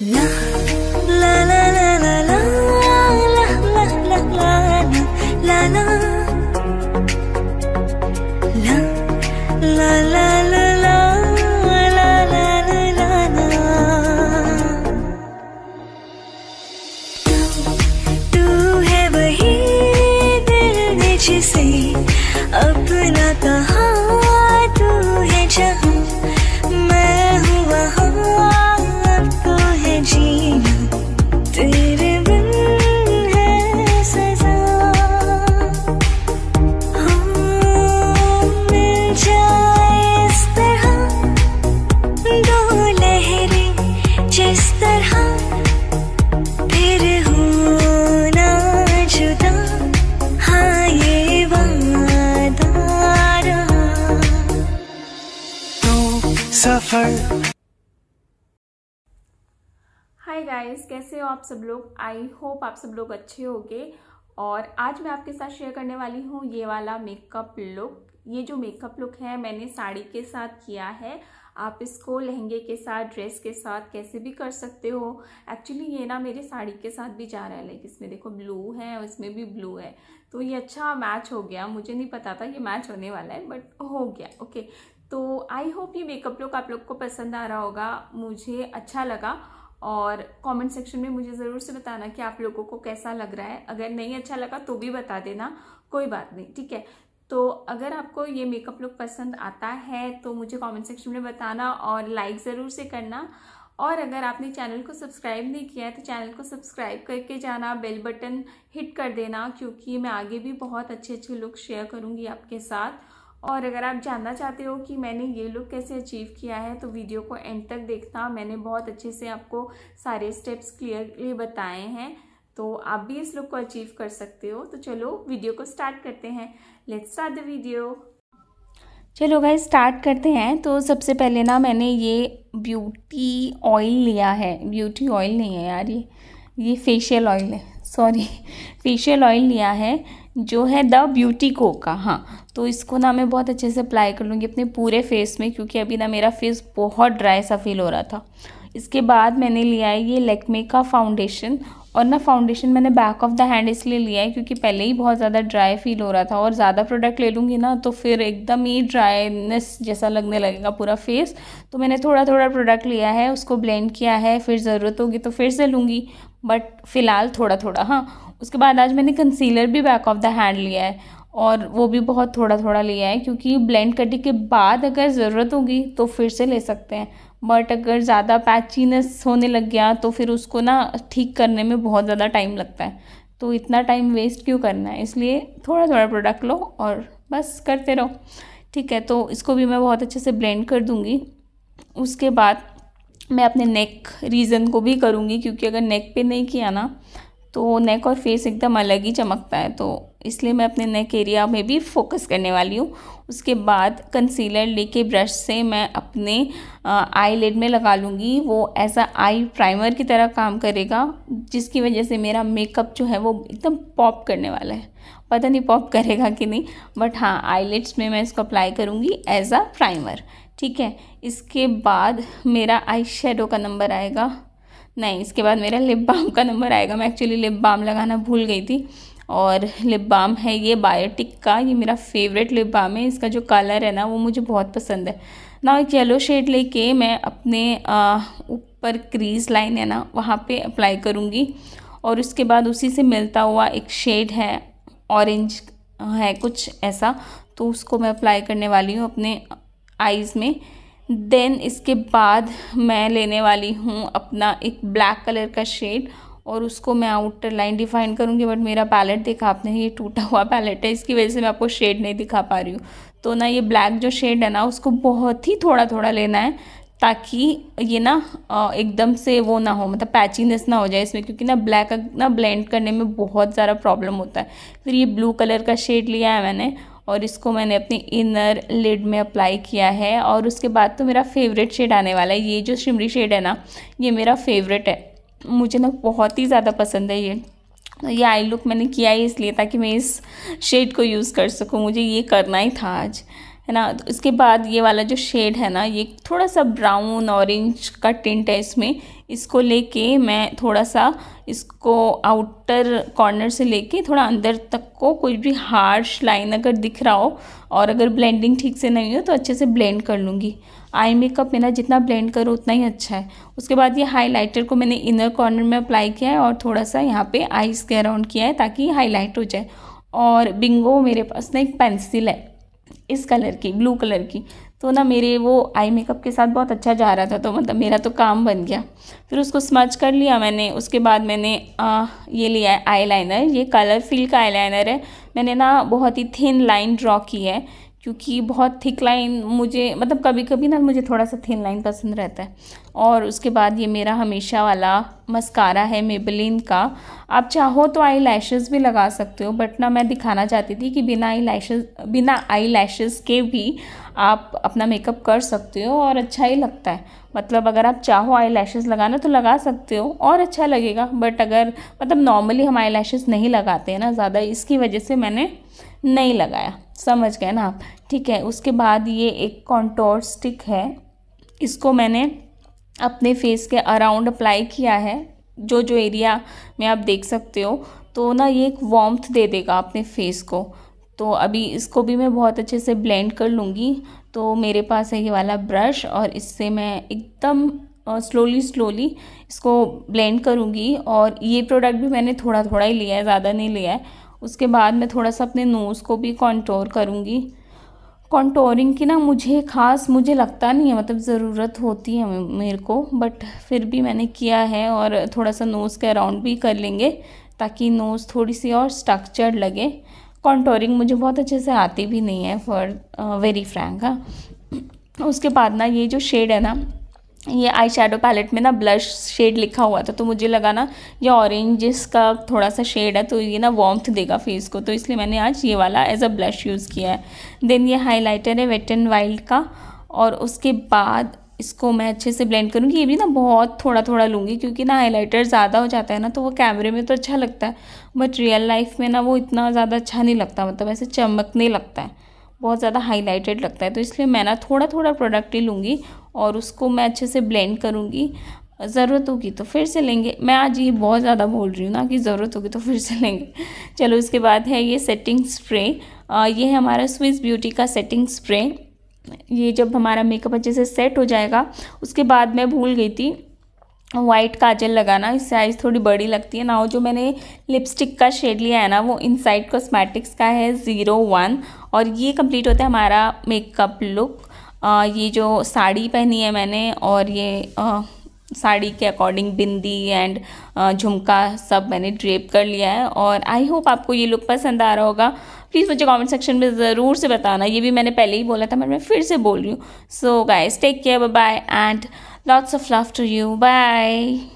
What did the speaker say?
love. Hi guys कैसे हो आप सब लोग आई होप आप सब लोग अच्छे होंगे और आज मैं आपके साथ शेयर करने वाली हूँ ये वाला मेकअप लुक ये जो मेकअप लुक है मैंने साड़ी के साथ किया है आप इसको लहंगे के साथ ड्रेस के साथ कैसे भी कर सकते हो एक्चुअली ये ना मेरे साड़ी के साथ भी जा रहा है लाइक इसमें देखो ब्लू है और इसमें भी ब्लू है तो ये अच्छा मैच हो गया मुझे नहीं पता था ये मैच होने वाला है बट हो गया ओके तो आई होप ये मेकअप लुक आप लोग को पसंद आ रहा होगा मुझे अच्छा लगा और कमेंट सेक्शन में मुझे ज़रूर से बताना कि आप लोगों को कैसा लग रहा है अगर नहीं अच्छा लगा तो भी बता देना कोई बात नहीं ठीक है तो अगर आपको ये मेकअप लुक पसंद आता है तो मुझे कमेंट सेक्शन में बताना और लाइक ज़रूर से करना और अगर आपने चैनल को सब्सक्राइब नहीं किया है तो चैनल को सब्सक्राइब करके जाना बेल बटन हिट कर देना क्योंकि मैं आगे भी बहुत अच्छे अच्छे लुक शेयर करूँगी आपके साथ और अगर आप जानना चाहते हो कि मैंने ये लुक कैसे अचीव किया है तो वीडियो को एंड तक देखना मैंने बहुत अच्छे से आपको सारे स्टेप्स क्लियरली बताए हैं तो आप भी इस लुक को अचीव कर सकते हो तो चलो वीडियो को स्टार्ट करते हैं लेट्स स्टार्ट द वीडियो चलो गाइस स्टार्ट करते हैं तो सबसे पहले ना मैंने ये ब्यूटी ऑयल लिया है ब्यूटी ऑयल नहीं है यार ये ये फेशियल ऑयल है सॉरी फेशियल ऑयल लिया है जो है द ब्यूटी को का हाँ तो इसको ना मैं बहुत अच्छे से अप्लाई कर लूँगी अपने पूरे फेस में क्योंकि अभी ना मेरा फेस बहुत ड्राई सा फील हो रहा था इसके बाद मैंने लिया है ये लेकमे का फाउंडेशन और ना फाउंडेशन मैंने बैक ऑफ द हैंड इसलिए लिया है क्योंकि पहले ही बहुत ज़्यादा ड्राई फील हो रहा था और ज़्यादा प्रोडक्ट ले लूँगी ना तो फिर एकदम ही ड्राइनेस जैसा लगने लगेगा पूरा फेस तो मैंने थोड़ा थोड़ा प्रोडक्ट लिया है उसको ब्लेंड किया है फिर ज़रूरत होगी तो फिर से लूँगी बट फ़िलहाल थोड़ा थोड़ा हाँ उसके बाद आज मैंने कंसीलर भी बैक ऑफ द हैंड लिया है और वो भी बहुत थोड़ा थोड़ा लिया है क्योंकि ब्लेंड करने के बाद अगर ज़रूरत होगी तो फिर से ले सकते हैं बट अगर ज़्यादा पैचीनेस होने लग गया तो फिर उसको ना ठीक करने में बहुत ज़्यादा टाइम लगता है तो इतना टाइम वेस्ट क्यों करना है इसलिए थोड़ा थोड़ा प्रोडक्ट लो और बस करते रहो ठीक है तो इसको भी मैं बहुत अच्छे से ब्लेंड कर दूँगी उसके बाद मैं अपने नेक रीजन को भी करूँगी क्योंकि अगर नेक पे नहीं किया ना तो नेक और फेस एकदम अलग ही चमकता है तो इसलिए मैं अपने नेक एरिया में भी फोकस करने वाली हूँ उसके बाद कंसीलर लेके ब्रश से मैं अपने आई लेड में लगा लूँगी वो ऐसा आई प्राइमर की तरह काम करेगा जिसकी वजह से मेरा मेकअप जो है वो एकदम पॉप करने वाला है पता नहीं पॉप करेगा कि नहीं बट हाँ आईलेट्स में मैं इसको अप्लाई करूँगी एज अ प्राइमर ठीक है इसके बाद मेरा आई शेडो का नंबर आएगा नहीं इसके बाद मेरा लिप बाम का नंबर आएगा मैं एक्चुअली लिप बाम लगाना भूल गई थी और लिप बाम है ये बायोटिक का ये मेरा फेवरेट लिप बाम है इसका जो कलर है ना वो मुझे बहुत पसंद है ना एक येलो शेड लेके मैं अपने ऊपर क्रीज लाइन है ना वहाँ पे अप्लाई करूँगी और उसके बाद उसी से मिलता हुआ एक शेड है ऑरेंज है कुछ ऐसा तो उसको मैं अप्लाई करने वाली हूँ अपने आईज़ में देन इसके बाद मैं लेने वाली हूँ अपना एक ब्लैक कलर का शेड और उसको मैं आउटर लाइन डिफाइन करूँगी बट मेरा पैलेट देखा आपने ये टूटा हुआ पैलेट है इसकी वजह से मैं आपको शेड नहीं दिखा पा रही हूँ तो ना ये ब्लैक जो शेड है ना उसको बहुत ही थोड़ा थोड़ा लेना है ताकि ये ना एकदम से वो ना हो मतलब पैचिंगनेस ना हो जाए इसमें क्योंकि ना ब्लैक ना ब्लेंड करने में बहुत ज़्यादा प्रॉब्लम होता है फिर ये ब्लू कलर का शेड लिया है मैंने और इसको मैंने अपने इनर लिड में अप्लाई किया है और उसके बाद तो मेरा फेवरेट शेड आने वाला है ये जो शिमरी शेड है ना ये मेरा फेवरेट है मुझे ना बहुत ही ज़्यादा पसंद है ये तो ये आई लुक मैंने किया है इसलिए ताकि मैं इस शेड को यूज़ कर सकूँ मुझे ये करना ही था आज है ना तो इसके बाद ये वाला जो शेड है ना ये थोड़ा सा ब्राउन ऑरेंज का टिंट है इसमें इसको लेके मैं थोड़ा सा इसको आउटर कॉर्नर से लेके थोड़ा अंदर तक को कोई भी हार्श लाइन अगर दिख रहा हो और अगर ब्लेंडिंग ठीक से नहीं हो तो अच्छे से ब्लेंड कर लूँगी आई मेकअप मेरा जितना ब्लेंड करो उतना ही अच्छा है उसके बाद ये हाइलाइटर को मैंने इनर कॉर्नर में अप्लाई किया है और थोड़ा सा यहाँ पे आईज के अराउंड किया है ताकि हाईलाइट हो जाए और बिंगो मेरे पास ना एक पेंसिल है इस कलर की ब्लू कलर की तो ना मेरे वो आई मेकअप के साथ बहुत अच्छा जा रहा था तो मतलब मेरा तो काम बन गया फिर उसको स्मच कर लिया मैंने उसके बाद मैंने आ, ये लिया है आई ये कलर फिल का आई है मैंने ना बहुत ही थिन लाइन ड्रॉ की है क्योंकि बहुत थिक लाइन मुझे मतलब कभी कभी ना मुझे थोड़ा सा थिन लाइन पसंद रहता है और उसके बाद ये मेरा हमेशा वाला मस्कारा है मेबलिन का आप चाहो तो आई लैशेज़ भी लगा सकते हो बट ना मैं दिखाना चाहती थी कि बिना आई लैशेज़ बिना आई लैशेज़ के भी आप अपना मेकअप कर सकते हो और अच्छा ही लगता है मतलब अगर आप चाहो आई लैशेज़ लगाना तो लगा सकते हो और अच्छा लगेगा बट अगर मतलब नॉर्मली हम आई लैशेज़ नहीं लगाते हैं ना ज़्यादा इसकी वजह से मैंने नहीं लगाया समझ गए ना आप ठीक है उसके बाद ये एक कॉन्टोर स्टिक है इसको मैंने अपने फेस के अराउंड अप्लाई किया है जो जो एरिया में आप देख सकते हो तो ना ये एक वॉम्थ दे देगा अपने फेस को तो अभी इसको भी मैं बहुत अच्छे से ब्लेंड कर लूँगी तो मेरे पास है ये वाला ब्रश और इससे मैं एकदम स्लोली स्लोली इसको ब्लेंड करूँगी और ये प्रोडक्ट भी मैंने थोड़ा थोड़ा ही लिया है ज़्यादा नहीं लिया है उसके बाद मैं थोड़ा सा अपने नोज़ को भी कॉन्टोर करूँगी कॉन्टोरिंग की ना मुझे ख़ास मुझे लगता नहीं है मतलब ज़रूरत होती है मेरे को बट फिर भी मैंने किया है और थोड़ा सा नोज़ के अराउंड भी कर लेंगे ताकि नोज़ थोड़ी सी और स्ट्रक्चर लगे कॉन्टोरिंग मुझे बहुत अच्छे से आती भी नहीं है फॉर वेरी फ्रैंक हाँ उसके बाद ना ये जो शेड है ना ये आई शेडो पैलेट में ना ब्लश शेड लिखा हुआ था तो मुझे लगा ना ये ऑरेंज का थोड़ा सा शेड है तो ये ना वॉम्थ देगा फेस को तो इसलिए मैंने आज ये वाला एज अ ब्लश यूज़ किया है देन ये हाइलाइटर है वेट एंड वाइल्ड का और उसके बाद इसको मैं अच्छे से ब्लेंड करूँगी ये भी ना बहुत थोड़ा थोड़ा लूँगी क्योंकि ना हाईलाइटर ज़्यादा हो जाता है ना तो वो कैमरे में तो अच्छा लगता है बट रियल लाइफ में ना वो इतना ज़्यादा अच्छा नहीं लगता मतलब ऐसे चमकने लगता है बहुत ज़्यादा हाईलाइटेड लगता है तो इसलिए मैं ना थोड़ा थोड़ा प्रोडक्ट ही लूँगी और उसको मैं अच्छे से ब्लेंड करूँगी ज़रूरत होगी तो फिर से लेंगे मैं आज ये बहुत ज़्यादा बोल रही हूँ ना कि ज़रूरत होगी तो फिर से लेंगे चलो इसके बाद है ये सेटिंग स्प्रे ये है हमारा स्विस ब्यूटी का सेटिंग स्प्रे ये जब हमारा मेकअप अच्छे से सेट हो जाएगा उसके बाद मैं भूल गई थी वाइट काजल लगाना इससे आइज़ थोड़ी बड़ी लगती है ना जो मैंने लिपस्टिक का शेड लिया है ना वो इनसाइड कॉस्मेटिक्स का है ज़ीरो वन और ये कंप्लीट होता है हमारा मेकअप लुक आ, ये जो साड़ी पहनी है मैंने और ये आ, साड़ी के अकॉर्डिंग बिंदी एंड झुमका सब मैंने ड्रेप कर लिया है और आई होप आपको ये लुक पसंद आ रहा होगा प्लीज़ मुझे कमेंट सेक्शन में ज़रूर से बताना ये भी मैंने पहले ही बोला था मैं फिर से बोल रही हूँ so guys take care bye and Lots of love to you. Bye.